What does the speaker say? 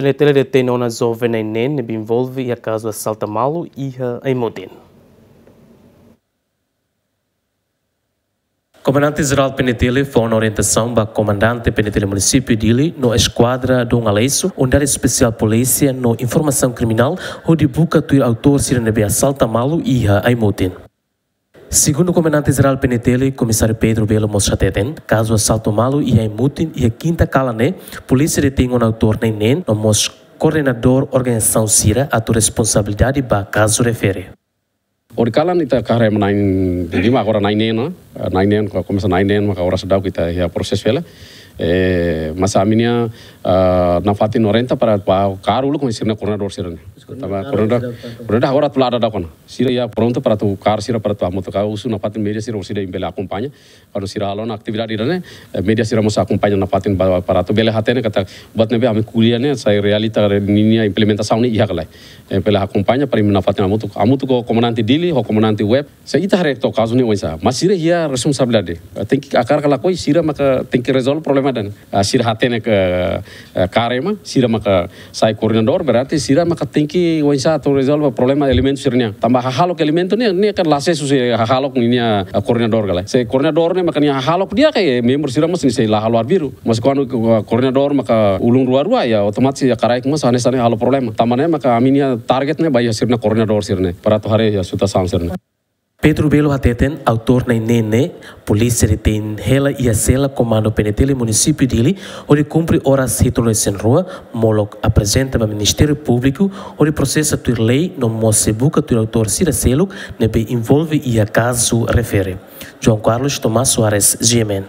Penetrar tem uma jovem em Nen, envolve e acaso assalta malo e em Modena. Comandante Geral Penetele foi uma orientação para o comandante Penetele município de Ili, no esquadra Dom Aleixo, unidade especial polícia no informação criminal, onde busca o autor sirene assalta malo e em Modena. Segundo o comandante geral Penetele, comissário Pedro Belo Moschateten, caso assalto malo e aimutin e a quinta calané, polícia detém um autor neném, no mos coordenador organização Cira, a tua responsabilidade ba caso refere. Orikalan ita kahre menain, di agora nainena, nainen ko komisa nainen maka ora sedau kita ya proses vela eh masa aminia na fati norenta para pa karu lu komisi na korona dor sirna tama korna korna agora tu lada da sira ya pronto para tu kar sira para tu amo ka usu na media sira usida imbele akompanya kalau sira alona di irane media sira musa akompanya na para tu bele hatene kata buat nebe ami kulia ne sai realita ninia implementação ni eh bele akompanya para na fati amo tu ko comandante dili ho comandante web se itare to caso ni oisa mas sira hia responsabilidade eh, tem que akar ah, kalau koi sira maka tem que resolve problema dan Sirah sira hatene ke karema sira maka sai koordinador berarti sira maka tem que atau to resolve problem ah, eh, elemen sirnya tambah hahalok elemento ni ni akan lase susi hahalok ni uh, eh, koordinador kala se koordinador ni maka ni hahalok dia kay member sira mas ni sei lahaluar biru mas kono uh, maka ulung ruar ruar ya otomatis ya karaik mas ane sane problem. problema ne maka aminia ya, targetnya bayar sirna koordinador sirne para hari ya suta sam sirne Pedro Belo ateten autor na nene, polícia tem hela e a sela comando penetele município dele, onde cumpre horas retorno sem rua, moloc apresenta ao Ministério Público, onde processa tua lei no mocebuca tua autor sira selo, nebe envolve e a caso refere. João Carlos Tomás Soares, GMN.